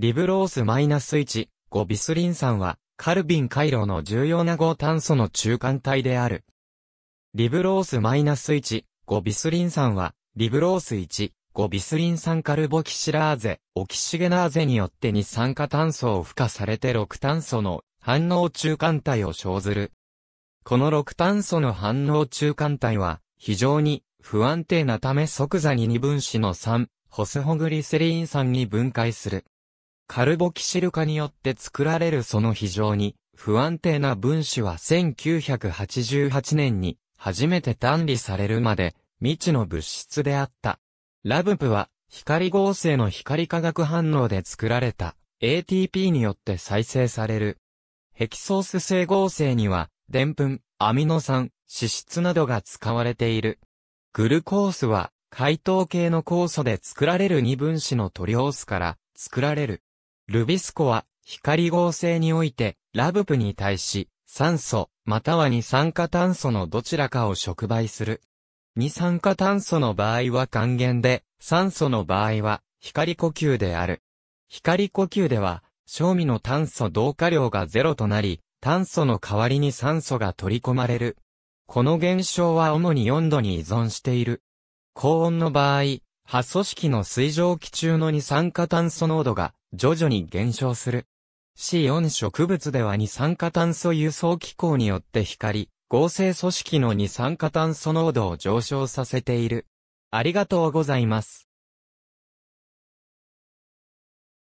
リブロース -1、ゴビスリン酸は、カルビン回路の重要な合炭素の中間体である。リブロース -1、ゴビスリン酸は、リブロース1、ゴビスリン酸カルボキシラーゼ、オキシゲナーゼによって二酸化炭素を付加されて6炭素の反応中間体を生ずる。この6炭素の反応中間体は、非常に不安定なため即座に二分子の3、ホスホグリセリン酸に分解する。カルボキシル化によって作られるその非常に不安定な分子は1988年に初めて単理されるまで未知の物質であった。ラブプは光合成の光化学反応で作られた ATP によって再生される。ヘキソース性合成には、デンプン、アミノ酸、脂質などが使われている。グルコースは、解糖系の酵素で作られる二分子のトリオースから作られる。ルビスコは、光合成において、ラブプに対し、酸素、または二酸化炭素のどちらかを触媒する。二酸化炭素の場合は還元で、酸素の場合は、光呼吸である。光呼吸では、正味の炭素同化量がゼロとなり、炭素の代わりに酸素が取り込まれる。この現象は主に温度に依存している。高温の場合、発組織の水蒸気中の二酸化炭素濃度が徐々に減少する。C4 植物では二酸化炭素輸送機構によって光、合成組織の二酸化炭素濃度を上昇させている。ありがとうございます。